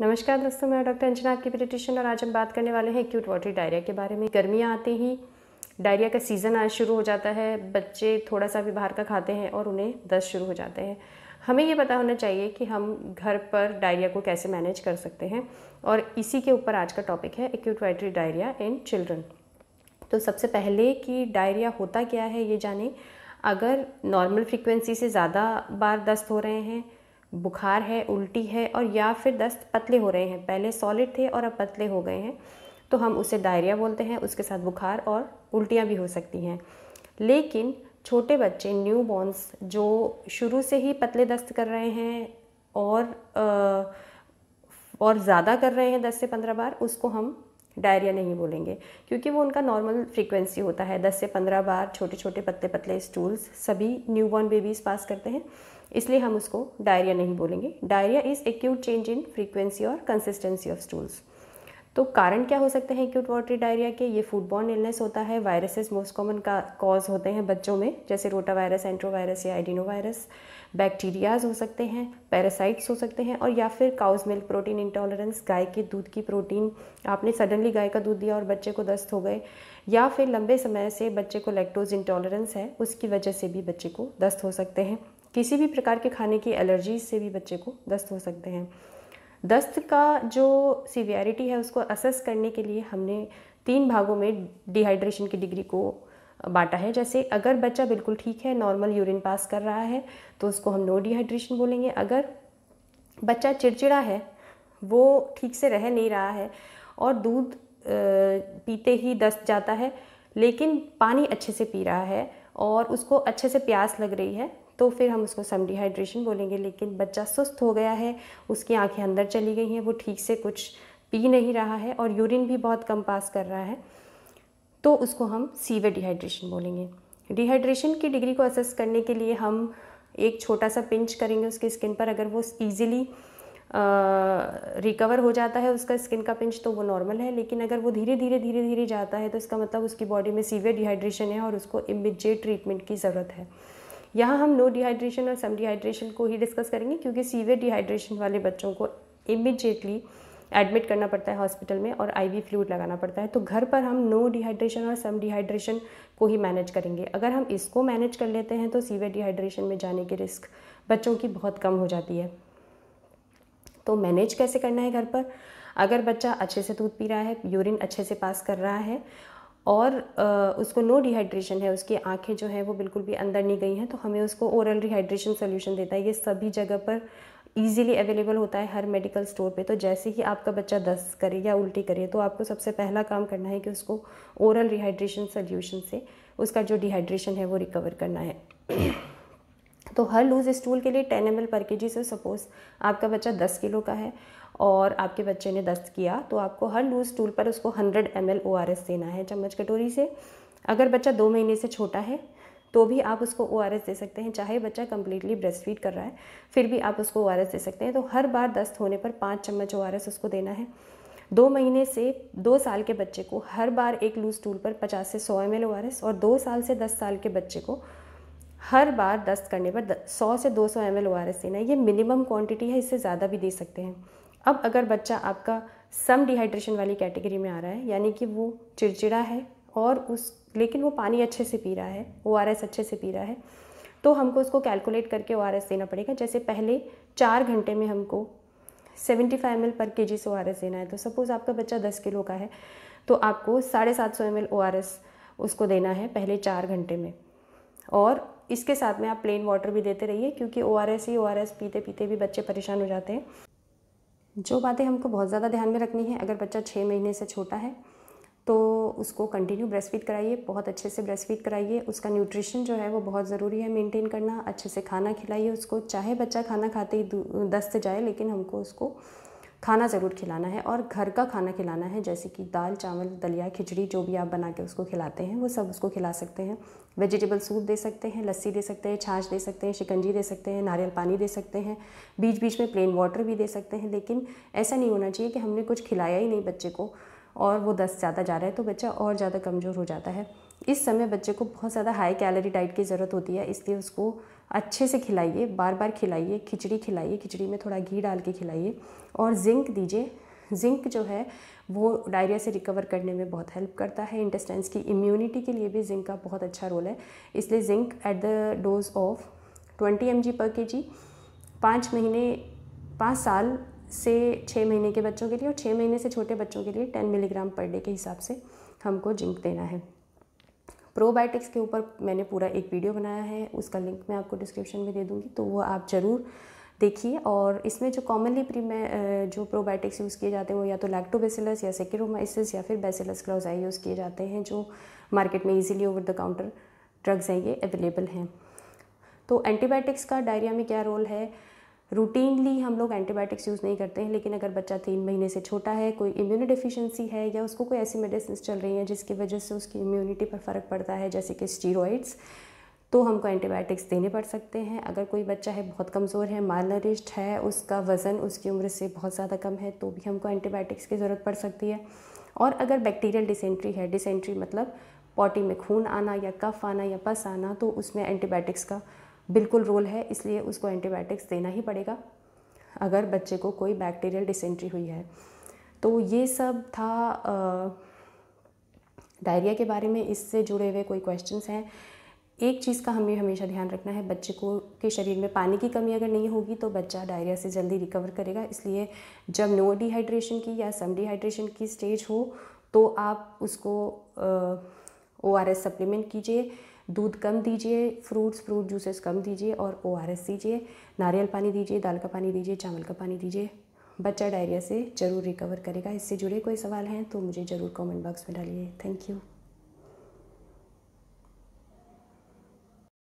नमस्कार दोस्तों मैं डॉक्टर अंजना आपकी ब्यूटिशियन और आज हम बात करने वाले हैं एक्यूट वाटरी डायरिया के बारे में गर्मियाँ आते ही डायरिया का सीज़न आज शुरू हो जाता है बच्चे थोड़ा सा भी बाहर का खाते हैं और उन्हें दस्त शुरू हो जाते हैं हमें ये पता होना चाहिए कि हम घर पर डायरिया को कैसे मैनेज कर सकते हैं और इसी के ऊपर आज का टॉपिक है acute watery diarrhoea in children तो सबसे पहले कि डायरिया होता क्या है ये जाने अगर नॉर्मल फ्रीक्वेंसी से ज़्यादा बार दस्त हो रहे हैं बुखार है उल्टी है और या फिर दस्त पतले हो रहे हैं पहले सॉलिड थे और अब पतले हो गए हैं तो हम उसे डायरिया बोलते हैं उसके साथ बुखार और उल्टियाँ भी हो सकती हैं लेकिन छोटे बच्चे न्यू बॉर्न्स जो शुरू से ही पतले दस्त कर रहे हैं और और ज़्यादा कर रहे हैं दस से पंद्रह बार उसको हम डायरिया नहीं बोलेंगे क्योंकि वो उनका नॉर्मल फ्रीक्वेंसी होता है दस से पंद्रह बार छोटे छोटे पतले पतले स्टूल्स सभी न्यूबॉर्न बेबीज़ पास करते हैं इसलिए हम उसको डायरिया नहीं बोलेंगे diarrhoea is acute change in frequency और कंसिस्टेंसी ऑफ स्टूल्स तो कारण क्या हो सकते हैं एक्यूट वाटरी डायरिया के ये फूडबॉर्न इलनेस होता है वायरसेस मोस्ट कॉमन का कॉज होते हैं बच्चों में जैसे रोटा वायरस एंट्रोवायरस या वायरस बैक्टीरियाज हो सकते हैं पैरासाइट्स हो सकते हैं और या फिर काउज मिल्क प्रोटीन इंटॉलरेंस गाय के दूध की प्रोटीन आपने सडनली गाय का दूध दिया और बच्चे को दस्त हो गए या फिर लंबे समय से बच्चे को लैक्टोज इंटॉलरेंस है उसकी वजह से भी बच्चे को दस्त हो सकते हैं किसी भी प्रकार के खाने की एलर्जी से भी बच्चे को दस्त हो सकते हैं दस्त का जो सीवियरिटी है उसको असेस करने के लिए हमने तीन भागों में डिहाइड्रेशन की डिग्री को बांटा है जैसे अगर बच्चा बिल्कुल ठीक है नॉर्मल यूरिन पास कर रहा है तो उसको हम नो डिहाइड्रेशन बोलेंगे अगर बच्चा चिड़चिड़ा है वो ठीक से रह नहीं रहा है और दूध पीते ही दस्त जाता है लेकिन पानी अच्छे से पी रहा है और उसको अच्छे से प्यास लग रही है तो फिर हम उसको सम डिहाइड्रेशन बोलेंगे लेकिन बच्चा सुस्त हो गया है उसकी आँखें अंदर चली गई हैं वो ठीक से कुछ पी नहीं रहा है और यूरिन भी बहुत कम पास कर रहा है तो उसको हम सीवे डिहाइड्रेशन बोलेंगे डिहाइड्रेशन की डिग्री को असेस करने के लिए हम एक छोटा सा पिंच करेंगे उसकी स्किन पर अगर वो ईजिली रिकवर हो जाता है उसका स्किन का पिंच तो वो नॉर्मल है लेकिन अगर वो धीरे धीरे धीरे धीरे जाता है तो इसका मतलब उसकी बॉडी में सीवियर डिहाइड्रेशन है और उसको इमिजिएट ट्रीटमेंट की ज़रूरत है यहाँ हम नो डिहाइड्रेशन और सम डिहाइड्रेशन को ही डिस्कस करेंगे क्योंकि सीवियर डिहाइड्रेशन वाले बच्चों को इमिजिएटली एडमिट करना पड़ता है हॉस्पिटल में और आईवी फ्लूड लगाना पड़ता है तो घर पर हम नो डिहाइड्रेशन और सम डिहाइड्रेशन को ही मैनेज करेंगे अगर हम इसको मैनेज कर लेते हैं तो सीवियर डिहाइड्रेशन में जाने की रिस्क बच्चों की बहुत कम हो जाती है तो मैनेज कैसे करना है घर पर अगर बच्चा अच्छे से दूध पी रहा है यूरिन अच्छे से पास कर रहा है और उसको नो डिहाइड्रेशन है उसकी आंखें जो हैं वो बिल्कुल भी अंदर नहीं गई हैं तो हमें उसको ओरल रिहाइड्रेशन सोल्यूशन देता है ये सभी जगह पर ईजिली अवेलेबल होता है हर मेडिकल स्टोर पे तो जैसे ही आपका बच्चा दस्त करे या उल्टी करे तो आपको सबसे पहला काम करना है कि उसको ओरल रिहाइड्रेशन सोल्यूशन से उसका जो डिहाइड्रेशन है वो रिकवर करना है तो हर लूज स्टूल के लिए टेन एम एल पर के जी से सपोज़ आपका बच्चा दस किलो का है और आपके बच्चे ने दस्त किया तो आपको हर लूज टूल पर उसको हंड्रेड एम एल देना है चम्मच कटोरी से अगर बच्चा दो महीने से छोटा है तो भी आप उसको ओ दे सकते हैं चाहे बच्चा कम्प्लीटली ब्रेस्ट फीड कर रहा है फिर भी आप उसको ओ दे सकते हैं तो हर बार दस्त होने पर पाँच चम्मच ओ उसको देना है दो महीने से दो साल के बच्चे को हर बार एक लूज टूल पर पचास से सौ एम एल और दो साल से दस साल के बच्चे को हर बार दस्त करने पर 100 से 200 सौ एम एल देना है ये मिनिमम क्वांटिटी है इससे ज़्यादा भी दे सकते हैं अब अगर बच्चा आपका सम डिहाइड्रेशन वाली कैटेगरी में आ रहा है यानी कि वो चिड़चिड़ा है और उस लेकिन वो पानी अच्छे से पी रहा है ओ अच्छे से पी रहा है तो हमको उसको कैलकुलेट करके ओ देना पड़ेगा जैसे पहले चार घंटे में हमको 75 फाइव एम पर के जी से ओ देना है तो सपोज़ आपका बच्चा 10 किलो का है तो आपको साढ़े सात सौ एम एल उसको देना है पहले चार घंटे में और इसके साथ में आप प्लेन वाटर भी देते रहिए क्योंकि ओ आर एस ही ओ आर एस पीते पीते भी बच्चे परेशान हो जाते हैं जो बातें हमको बहुत ज़्यादा ध्यान में रखनी है अगर बच्चा छः महीने से छोटा है तो उसको कंटिन्यू ब्रेस्ट फीड कराइए बहुत अच्छे से ब्रेस्ट फीड कराइए उसका न्यूट्रिशन जो है वो बहुत ज़रूरी है मेंटेन करना अच्छे से खाना खिलाइए उसको चाहे बच्चा खाना खाते ही दस से जाए लेकिन हमको उसको खाना ज़रूर खिलाना है और घर का खाना खिलाना है जैसे कि दाल चावल दलिया खिचड़ी जो भी आप बना के उसको खिलाते हैं वो सब उसको खिला सकते हैं वेजिटेबल सूप दे सकते हैं लस्सी दे सकते हैं छाछ दे सकते हैं शिकंजी दे सकते हैं नारियल पानी दे सकते हैं बीच बीच में प्लेन वाटर भी दे सकते हैं लेकिन ऐसा नहीं होना चाहिए कि हमने कुछ खिलाया ही नहीं बच्चे को और वो दस ज़्यादा जा रहा है तो बच्चा और ज़्यादा कमज़ोर हो जाता है इस समय बच्चे को बहुत ज़्यादा हाई कैलोरी डाइट की ज़रूरत होती है इसलिए उसको अच्छे से खिलाइए बार बार खिलाइए खिचड़ी खिलाइए खिचड़ी में थोड़ा घी डाल के खिलाइए और जिंक दीजिए जिंक जो है वो डायरिया से रिकवर करने में बहुत हेल्प करता है इंटेस्टाइंस की इम्यूनिटी के लिए भी जिंक का बहुत अच्छा रोल है इसलिए zinc at the dose of twenty M per K जी पाँच महीने पाँच साल से छः महीने के बच्चों के लिए और छः महीने से छोटे बच्चों के लिए टेन मिलीग्राम पर डे के हिसाब से हमको जिंक देना है प्रोबायोटिक्स के ऊपर मैंने पूरा एक वीडियो बनाया है उसका लिंक मैं आपको डिस्क्रिप्शन में दे दूँगी तो वो आप ज़रूर देखिए और इसमें जो कॉमनली प्री जो प्रोबायोटिक्स यूज़ किए जाते हैं वो या तो लैक्टोबेसिलस या सेक्रोमाइसिस या फिर बेसिलस क्लोजाई यूज़ किए जाते हैं जो मार्केट में easily over the counter drugs हैं ये अवेलेबल हैं तो एंटीबायोटिक्स का डायरिया में क्या रोल है रूटीनली हम लोग एंटीबायोटिक्स यूज़ नहीं करते हैं लेकिन अगर बच्चा तीन महीने से छोटा है कोई इम्यूनो डिफिशेंसी है या उसको कोई ऐसी मेडिसिन चल रही हैं जिसकी वजह से उसकी इम्यूनिटी पर फ़र्क पड़ता है जैसे कि स्टीरोइड्स तो हमको एंटीबायोटिक्स देने पड़ सकते हैं अगर कोई बच्चा है बहुत कमज़ोर है माल नरिश्ड है उसका वज़न उसकी उम्र से बहुत ज़्यादा कम है तो भी हमको एंटीबायोटिक्स की ज़रूरत पड़ सकती है और अगर बैक्टीरियल डिसेंट्री है डिसेंट्री मतलब पॉटी में खून आना या कफ आना या पस आना तो उसमें एंटीबायोटिक्स का बिल्कुल रोल है इसलिए उसको एंटीबायोटिक्स देना ही पड़ेगा अगर बच्चे को कोई बैक्टीरियल डिसेंट्री हुई है तो ये सब था डायरिया के बारे में इससे जुड़े हुए कोई क्वेश्चंस हैं एक चीज़ का हमें हमेशा ध्यान रखना है बच्चे को के शरीर में पानी की कमी अगर नहीं होगी तो बच्चा डायरिया से जल्दी रिकवर करेगा इसलिए जब नो डिहाइड्रेशन की या सम डिहाइड्रेशन की स्टेज हो तो आप उसको ओ आर एस सप्लीमेंट कीजिए दूध कम दीजिए फ्रूट्स फ्रूट जूसेस कम दीजिए और ओ दीजिए नारियल पानी दीजिए दाल का पानी दीजिए चावल का पानी दीजिए बच्चा डायरिया से ज़रूर रिकवर करेगा इससे जुड़े कोई सवाल हैं तो मुझे ज़रूर कमेंट बॉक्स में डालिए थैंक यू